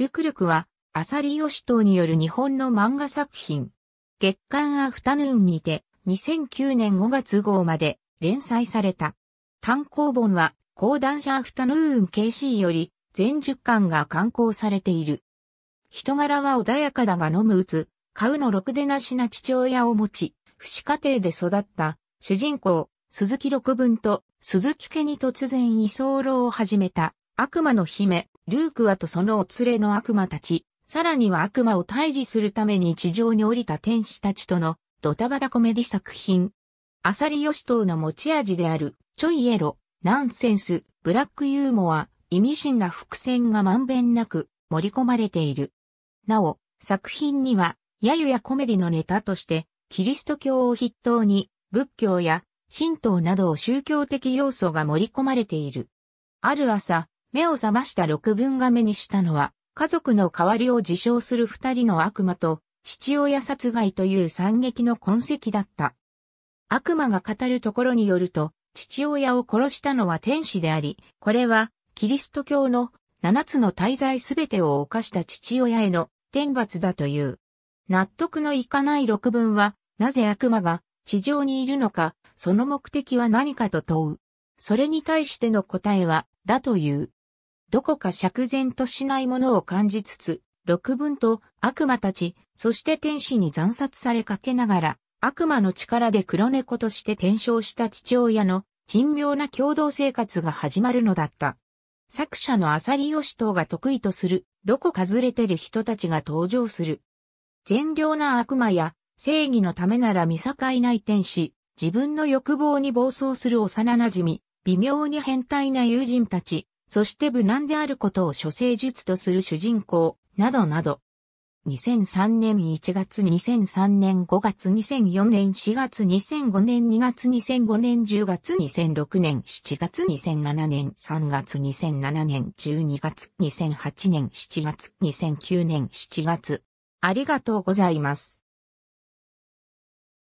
ルクルクは、アサヨシトウによる日本の漫画作品、月刊アフタヌーンにて、2009年5月号まで連載された。単行本は、講談社アフタヌーン KC より、全10巻が刊行されている。人柄は穏やかだが飲むうつ、買うのろくでなしな父親を持ち、不死家庭で育った、主人公、鈴木六文と鈴木家に突然居候を始めた悪魔の姫、ルークはとそのお連れの悪魔たち、さらには悪魔を退治するために地上に降りた天使たちとのドタバタコメディ作品。アサリヨシトウの持ち味である、ちょいエロ、ナンセンス、ブラックユーモア、意味深な伏線がまんべんなく盛り込まれている。なお、作品には、やゆやコメディのネタとして、キリスト教を筆頭に、仏教や神道などを宗教的要素が盛り込まれている。ある朝、目を覚ました六分が目にしたのは、家族の代わりを自称する二人の悪魔と、父親殺害という惨劇の痕跡だった。悪魔が語るところによると、父親を殺したのは天使であり、これは、キリスト教の七つの大罪すべてを犯した父親への天罰だという。納得のいかない六文は、なぜ悪魔が地上にいるのか、その目的は何かと問う。それに対しての答えは、だという。どこか釈然としないものを感じつつ、六分と悪魔たち、そして天使に惨殺されかけながら、悪魔の力で黒猫として転生した父親の珍妙な共同生活が始まるのだった。作者のアサリヨシトが得意とする、どこかずれてる人たちが登場する。善良な悪魔や、正義のためなら見境ない天使、自分の欲望に暴走する幼馴染み、微妙に変態な友人たち、そして無難であることを処世術とする主人公、などなど。2003年1月、2003年5月、2004年4月、2005年2月、2005年10月、2006年7月、2007年3月、2007年12月、2008年7月、2009年7月。ありがとうございます。